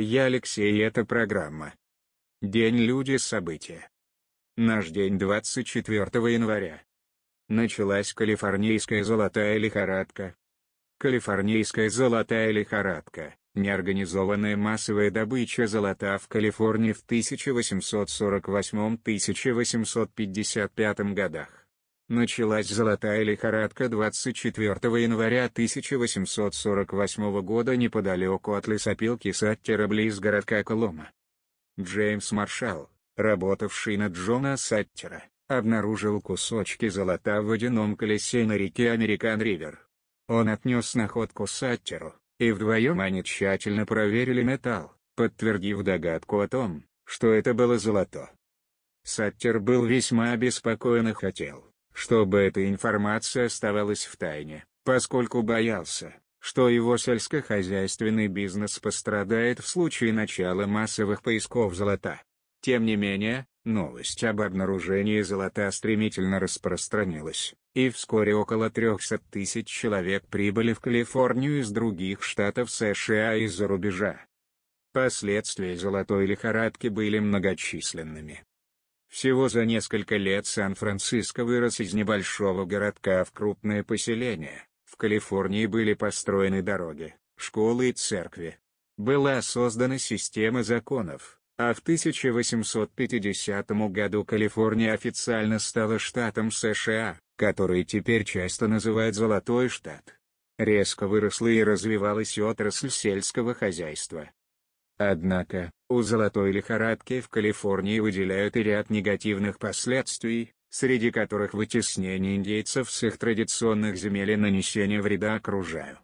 Я Алексей и это программа. День люди события. Наш день 24 января. Началась калифорнийская золотая лихорадка. Калифорнийская золотая лихорадка – неорганизованная массовая добыча золота в Калифорнии в 1848-1855 годах. Началась золотая лихорадка 24 января 1848 года неподалеку от лесопилки Саттера близ городка Колома. Джеймс Маршалл, работавший на Джона Саттера, обнаружил кусочки золота в водяном колесе на реке Американ-Ривер. Он отнес находку Саттеру, и вдвоем они тщательно проверили металл, подтвердив догадку о том, что это было золото. Саттер был весьма обеспокоен и хотел, чтобы эта информация оставалась в тайне, поскольку боялся, что его сельскохозяйственный бизнес пострадает в случае начала массовых поисков золота. Тем не менее, новость об обнаружении золота стремительно распространилась, и вскоре около 300 тысяч человек прибыли в Калифорнию из других штатов США и из-за рубежа. Последствия золотой лихорадки были многочисленными. Всего за несколько лет Сан-Франциско вырос из небольшого городка в крупное поселение. В Калифорнии были построены дороги, школы и церкви. Была создана система законов, а в 1850 году Калифорния официально стала штатом США, который теперь часто называют «Золотой штат». Резко выросла и развивалась отрасль сельского хозяйства. Однако, у золотой лихорадки в Калифорнии выделяют и ряд негативных последствий, среди которых вытеснение индейцев с их традиционных земель и нанесение вреда окружаю,